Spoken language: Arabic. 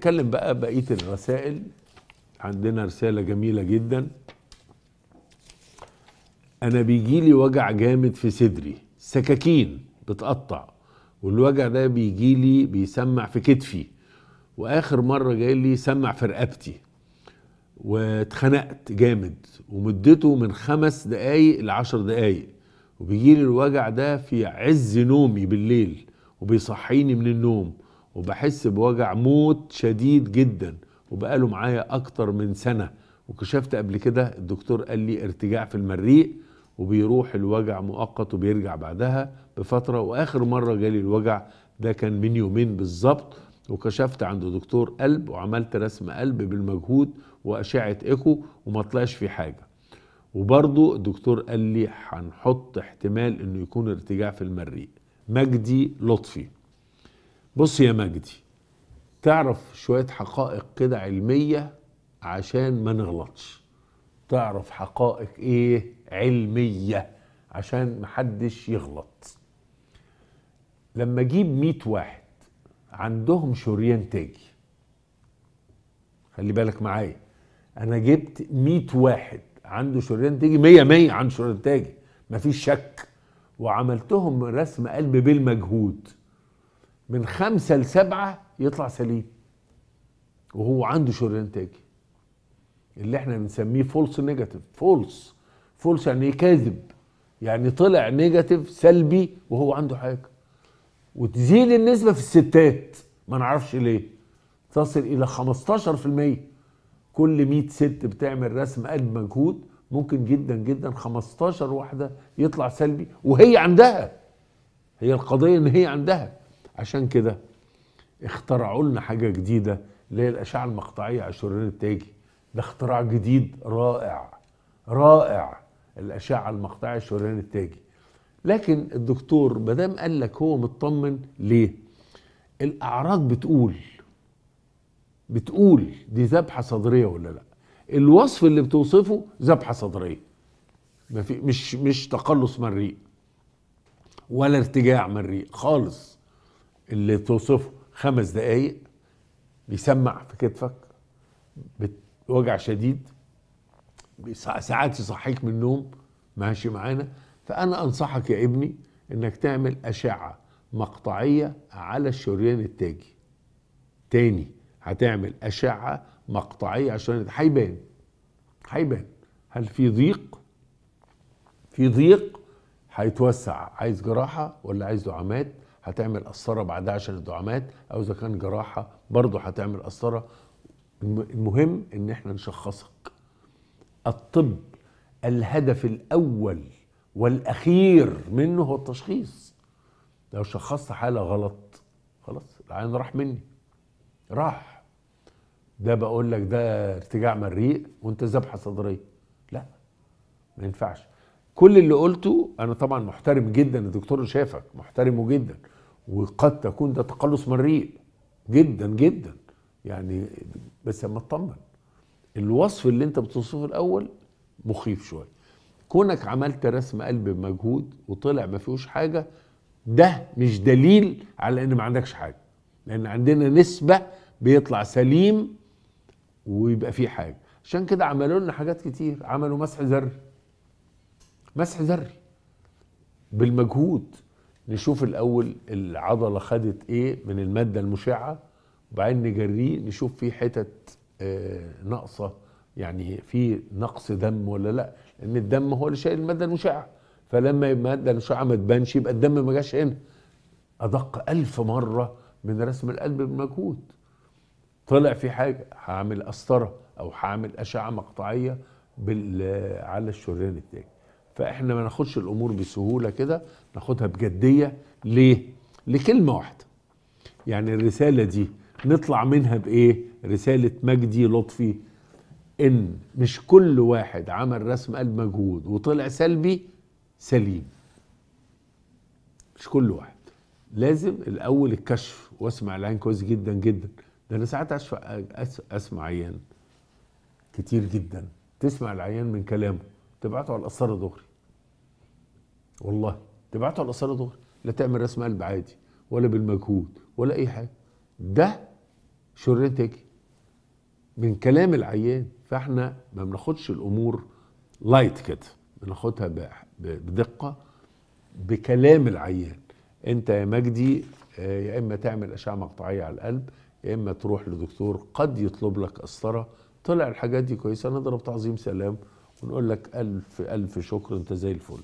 نتكلم بقى بقيه الرسائل عندنا رساله جميله جدا انا بيجيلي وجع جامد في صدري سكاكين بتقطع والوجع ده بيجيلي بيسمع في كتفي واخر مره جاي لي سمع في رقبتي واتخنقت جامد ومدته من خمس دقايق لعشر دقايق وبيجيلي الوجع ده في عز نومي بالليل وبيصحيني من النوم وبحس بوجع موت شديد جدا وبقاله معايا اكتر من سنه وكشفت قبل كده الدكتور قال لي ارتجاع في المريء وبيروح الوجع مؤقت وبيرجع بعدها بفتره واخر مره جالي الوجع ده كان من يومين بالظبط وكشفت عند دكتور قلب وعملت رسم قلب بالمجهود واشعه ايكو وما طلعش في حاجه وبرضه الدكتور قال لي هنحط احتمال انه يكون ارتجاع في المريء مجدي لطفي بص يا مجدي تعرف شوية حقائق كده علمية عشان ما نغلطش تعرف حقائق ايه علمية عشان محدش يغلط لما اجيب 100 واحد عندهم شريان تاجي خلي بالك معايا انا جبت 100 واحد عنده شريان تاجي 100 100 عنده شريان تاجي مفيش شك وعملتهم رسم قلب بالمجهود من خمسة لسبعة يطلع سليم وهو عنده شريان تاجي اللي احنا بنسميه فولس نيجاتيف فولس فولس يعني ايه كاذب يعني طلع نيجاتيف سلبي وهو عنده حاجه وتزيد النسبه في الستات ما نعرفش ليه تصل الى 15% كل 100 ست بتعمل رسم قلب مجهود ممكن جدا جدا 15 واحده يطلع سلبي وهي عندها هي القضيه ان هي عندها عشان كده اخترعوا لنا حاجه جديده اللي هي الاشعه المقطعيه على الشريان التاجي ده اختراع جديد رائع رائع الاشعه المقطعيه على الشريان التاجي لكن الدكتور ما دام قال لك هو مطمن ليه الاعراض بتقول بتقول دي ذبحه صدريه ولا لا الوصف اللي بتوصفه ذبحه صدريه ما في مش مش تقلص مريء ولا ارتجاع مريء خالص اللي توصفه خمس دقايق بيسمع في كتفك وجع شديد ساعات يصحيك من النوم ماشي معانا فأنا أنصحك يا ابني إنك تعمل أشعة مقطعية على الشريان التاجي تاني هتعمل أشعة مقطعية عشان هيبان هيبان هل في ضيق في ضيق هيتوسع عايز جراحة ولا عايز دعامات هتعمل قسطره بعدها عشان الدعامات او اذا كان جراحه برضه هتعمل قسطره المهم ان احنا نشخصك الطب الهدف الاول والاخير منه هو التشخيص لو شخصت حاله غلط خلاص العين راح مني راح ده بقول لك ده ارتجاع مريء وانت ذبحه صدريه لا ما ينفعش كل اللي قلته انا طبعا محترم جدا الدكتور شافك محترمه جدا وقد تكون ده تقلص مريء جدا جدا يعني بس اما اطمن الوصف اللي انت بتوصفه الاول مخيف شويه كونك عملت رسم قلب بمجهود وطلع ما فيهوش حاجه ده مش دليل على ان ما عندكش حاجه لان عندنا نسبه بيطلع سليم ويبقى فيه حاجه عشان كده عملوا لنا حاجات كتير عملوا مسح ذري مسح ذري بالمجهود نشوف الاول العضله خدت ايه من الماده المشعه وبعدين نجريه نشوف في حتت آه، ناقصه يعني في نقص دم ولا لا لان الدم هو اللي شايل الماده المشعه فلما الماده المشعه ما تبانش يبقى الدم ما جاش هنا ادق ألف مره من رسم القلب بالمجهود طلع في حاجه هعمل قسطره او هعمل اشعه مقطعيه بال آه، على الشريان التاني فاحنا ما ناخدش الامور بسهوله كده ناخدها بجديه ليه؟ لكلمه واحده. يعني الرساله دي نطلع منها بايه؟ رساله مجدي لطفي ان مش كل واحد عمل رسم قلب مجهود وطلع سلبي سليم. مش كل واحد. لازم الاول الكشف واسمع العين كويس جدا جدا. ده انا ساعات اسمع عيان كتير جدا تسمع العيان من كلامه تبعته على القصر دغري والله تبعته على القصر دغري لا تعمل رسم قلب عادي ولا بالمجهود ولا اي حاجه ده شريتك من كلام العيان فاحنا ما بناخدش الامور لايت كده بناخدها بدقه بكلام العيان انت يا مجدي آه، يا اما تعمل اشعه مقطعيه على القلب يا اما تروح لدكتور قد يطلب لك قسطره طلع الحاجات دي كويسه انا ضربت عظيم سلام ونقول لك ألف ألف شكر أنت زي الفل